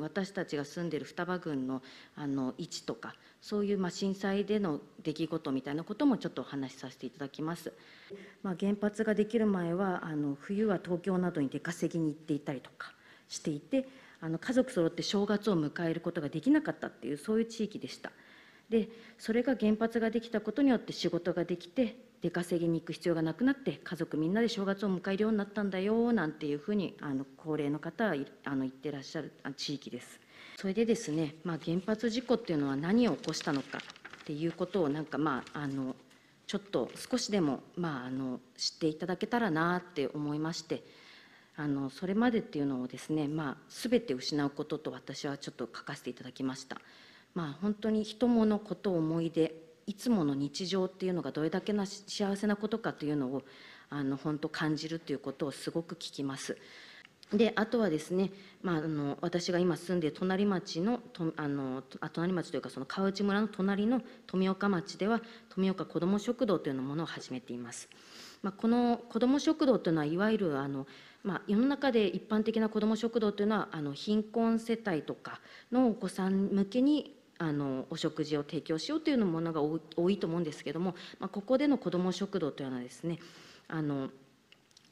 私たちが住んでる双葉郡のあの位置とかそういうまあ震災での出来事みたいなこともちょっとお話しさせていただきます、まあ、原発ができる前はあの冬は東京などに出稼ぎに行っていたりとかしていてあの家族揃って正月を迎えることができなかったっていうそういう地域でしたでそれが原発ができたことによって仕事ができて出稼ぎに行く必要がなくなって家族みんなで正月を迎えるようになったんだよなんていうふうにあの高齢の方はあの言ってらっしゃる地域です。それでですね、まあ、原発事故っていうのは何を起こしたのかっていうことをなんかまああのちょっと少しでも、まあ、あの知っていただけたらなって思いましてあのそれまでっていうのをですね、まあ、全て失うことと私はちょっと書かせていただきました。まあ、本当に人物こと思い出いつもの日常っていうのがどれだけな幸せなことかというのをあの本当感じるということをすごく聞きます。であとはですね、まあ、あの私が今住んでいる隣町のとあの隣町というかその川内村の隣の富岡町では富岡こども食堂というものを始めています。まあ、この子ども食堂というのはいわゆるあの、まあ、世の中で一般的な子ども食堂というのはあの貧困世帯とかのお子さん向けにあのお食事を提供しようというものが多いと思うんですけども、まあ、ここでの子ども食堂というのはですねあの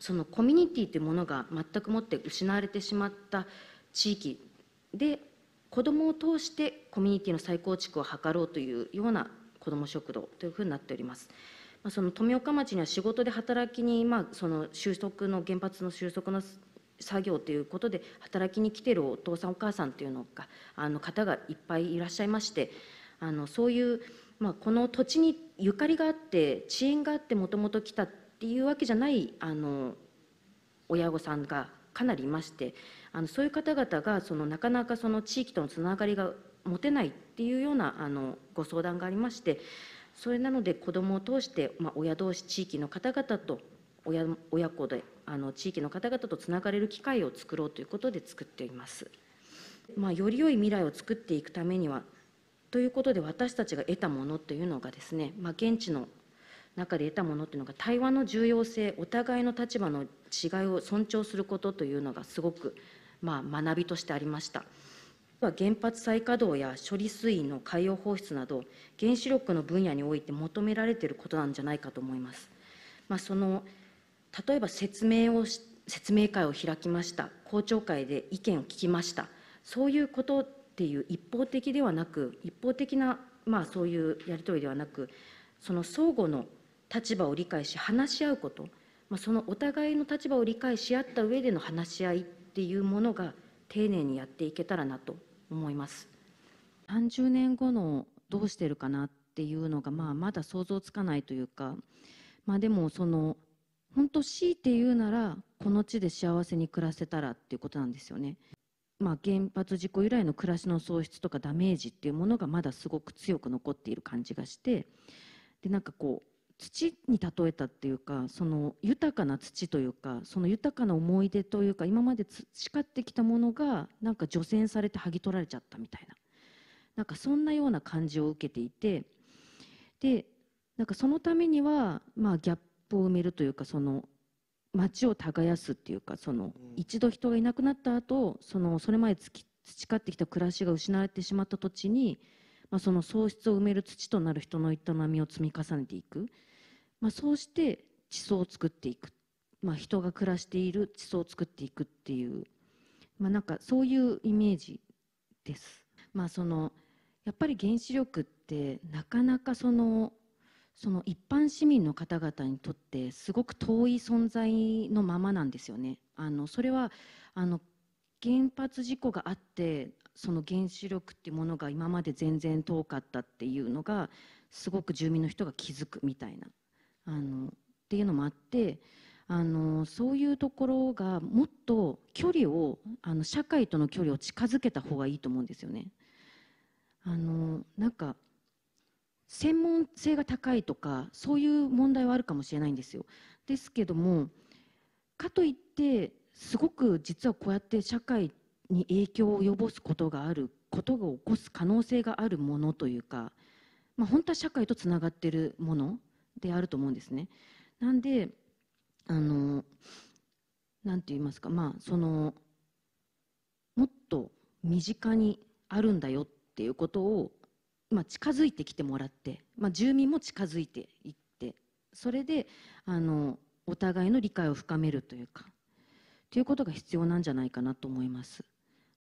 そのコミュニティというものが全くもって失われてしまった地域で子どもを通してコミュニティの再構築を図ろうというような子ども食堂というふうになっております。まその富岡町には仕事で働きに、まあ、その収束の原発の収束の作業ということで働きに来てるお父さんお母さんというのがあの方がいっぱいいらっしゃいましてあのそういう、まあ、この土地にゆかりがあって遅延があってもともと来たっていうわけじゃないあの親御さんがかなりいましてあのそういう方々がそのなかなかその地域とのつながりが持てないっていうようなあのご相談がありましてそれなので子どもを通して、まあ、親同士地域の方々と親親子であの地域の方々とつながれる機会を作ろうということで作っています。まあ、より良い未来を作っていくためにはということで私たちが得たものというのがですね、まあ、現地の中で得たものというのが対話の重要性お互いの立場の違いを尊重することというのがすごく、まあ、学びとしてありました。は原発再稼働や処理水の海洋放出など原子力の分野において求められていることなんじゃないかと思います。まあ、その例えば説明をし説明会を開きました公聴会で意見を聞きましたそういうことっていう一方的ではなく一方的な、まあ、そういうやり取りではなくその相互の立場を理解し話し合うこと、まあ、そのお互いの立場を理解し合った上での話し合いっていうものが丁寧にやっていけたらなと思います。30年後のどうしてるかなっていうのが、まあ、まだ想像つかないというか、まあ、でもその本当強いて言うならこの地で幸せに暮らせたらっていうことなんですよね。まあ、原発事故由来の暮らしの喪失とかダメージっていうものがまだすごく強く残っている感じがしてでなんかこう土に例えたっていうかその豊かな土というかその豊かな思い出というか今まで培ってきたものがなんか除染されて剥ぎ取られちゃったみたいななんかそんなような感じを受けていてでなんかそのためにはまあギャッ歩を埋めるというかその町を耕すっていうかその一度人がいなくなった後そのそれまで培ってきた暮らしが失われてしまった土地に、まあ、その喪失を埋める土となる人の営みを積み重ねていく、まあ、そうして地層を作っていく、まあ、人が暮らしている地層を作っていくっていう、まあ、なんかそういうイメージです。まあ、そのやっぱり原子力ってなかなかそのその一般市民の方々にとってすごく遠い存在のままなんですよね。あのそれはあの原発事故があってその原子力っていうものが今まで全然遠かったっていうのがすごく住民の人が気づくみたいなあのっていうのもあってあのそういうところがもっと距離をあの社会との距離を近づけた方がいいと思うんですよね。あのなんか専門性が高いとかそういう問題はあるかもしれないんですよ。ですけどもかといってすごく実はこうやって社会に影響を及ぼすことがあることが起こす可能性があるものというか、まあ、本当は社会とつながってるものであると思うんですね。なんであの何て言いますかまあそのもっと身近にあるんだよっていうことをまあ、近づいてきてもらって、まあ、住民も近づいていってそれであのお互いの理解を深めるというかということが必要なんじゃないかなと思います。